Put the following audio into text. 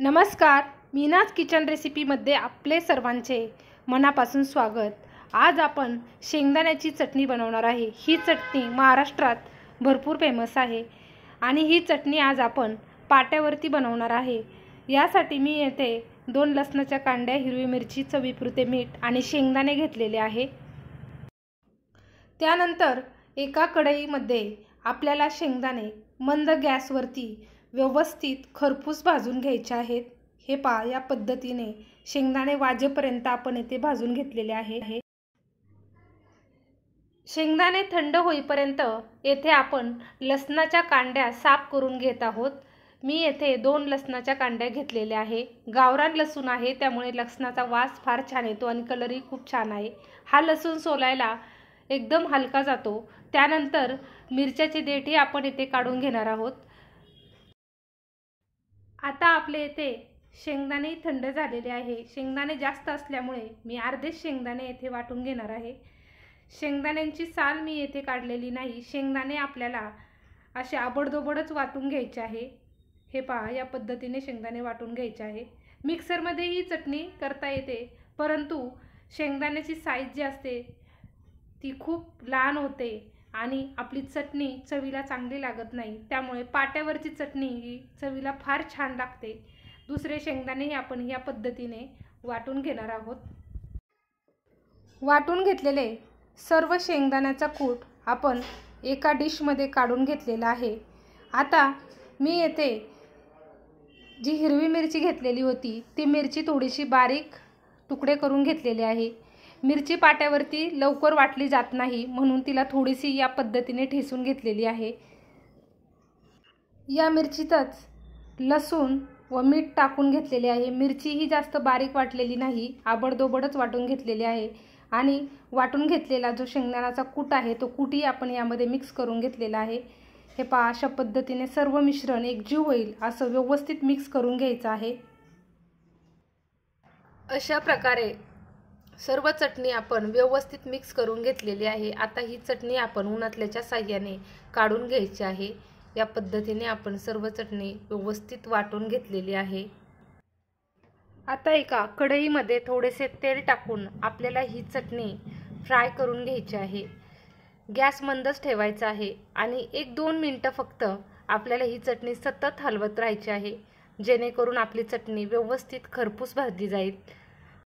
नमस्कार मीनाज किचन रेसिपीमध्ये आपले सर्वांचे मनापासून स्वागत आज आपण शेंगदाण्याची चटणी बनवणार आहे ही चटणी महाराष्ट्रात भरपूर फेमस आहे आणि ही चटणी आज आपण पाट्यावरती बनवणार आहे यासाठी मी येथे दोन लसणाच्या कांड्या हिरवी मिरची चवीपुरते मीठ आणि शेंगदाणे घेतलेले आहे त्यानंतर एका कढईमध्ये आपल्याला शेंगदाणे मंद गॅसवरती व्यवस्थित खरपूस भाजून घ्यायचे आहेत हे पा या पद्धतीने शेंगदाणे वाजेपर्यंत आपण येथे भाजून घेतलेले आहे शेंगदाणे थंड होईपर्यंत येथे आपण लसणाच्या कांड्या साफ करून घेत आहोत मी येथे दोन लसणाच्या कांड्या घेतलेल्या आहे गावरान लसूण आहे त्यामुळे लसणाचा वास फार छान येतो आणि कलरही खूप छान आहे हा लसूण सोलायला एकदम हलका जातो त्यानंतर मिरच्याचे देठही आपण येथे काढून घेणार आहोत आता आपले येथे शेंगदाणे थंड झालेले आहे शेंगदाणे जास्त असल्यामुळे मी अर्धेच शेंगदाणे येथे वाटून घेणार आहे शेंगदाण्यांची साल मी येथे काढलेली नाही शेंगदाणे आपल्याला असे आबडदोबडच वाटून घ्यायचे आहे हे पहा या पद्धतीने शेंगदाणे वाटून घ्यायचे आहे मिक्सरमध्ये ही चटणी करता येते परंतु शेंगदाण्याची साईज जी असते ती खूप लहान होते आणि आपली चटणी चवीला चांगली लागत नाही त्यामुळे पाट्यावरची चटणी ही चवीला फार छान लागते दुसरे शेंगदाणेही आपण या पद्धतीने वाटून घेणार आहोत वाटून घेतलेले सर्व शेंगदाण्याचा कूट आपण एका डिशमध्ये काढून घेतलेला आहे आता मी येथे जी हिरवी मिरची घेतलेली होती ती मिरची थोडीशी बारीक तुकडे करून घेतलेली आहे मिरची पाट्यावरती लवकर वाटली जात नाही म्हणून तिला थोडीशी या पद्धतीने ठेसून घेतलेली आहे या मिरचीतच लसूण व मीठ टाकून घेतलेले आहे मिरची ही जास्त बारीक वाटलेली नाही आबडदोबडच वाटून घेतलेली आहे आणि वाटून घेतलेला जो शेंगदाणाचा कूट आहे तो कूटही आपण यामध्ये मिक्स करून घेतलेला आहे हे पहा अशा पद्धतीने सर्व मिश्रण एकजीव होईल असं व्यवस्थित मिक्स करून घ्यायचं आहे अशा प्रकारे सर्व चटणी आपण व्यवस्थित मिक्स करून घेतलेली आहे आता ही चटणी आपण उन्हातल्याच्या साह्याने काढून घ्यायची आहे या पद्धतीने आपण सर्व चटणी व्यवस्थित वाटून घेतलेली आहे आता एका कढईमध्ये थोडेसे तेल टाकून आपल्याला ही चटणी फ्राय करून घ्यायची आहे गॅस मंदच ठेवायचा आहे आणि एक दोन मिनटं फक्त आपल्याला ही चटणी सतत हलवत राहायची आहे जेणेकरून आपली चटणी व्यवस्थित खरपूस भाजली जाईल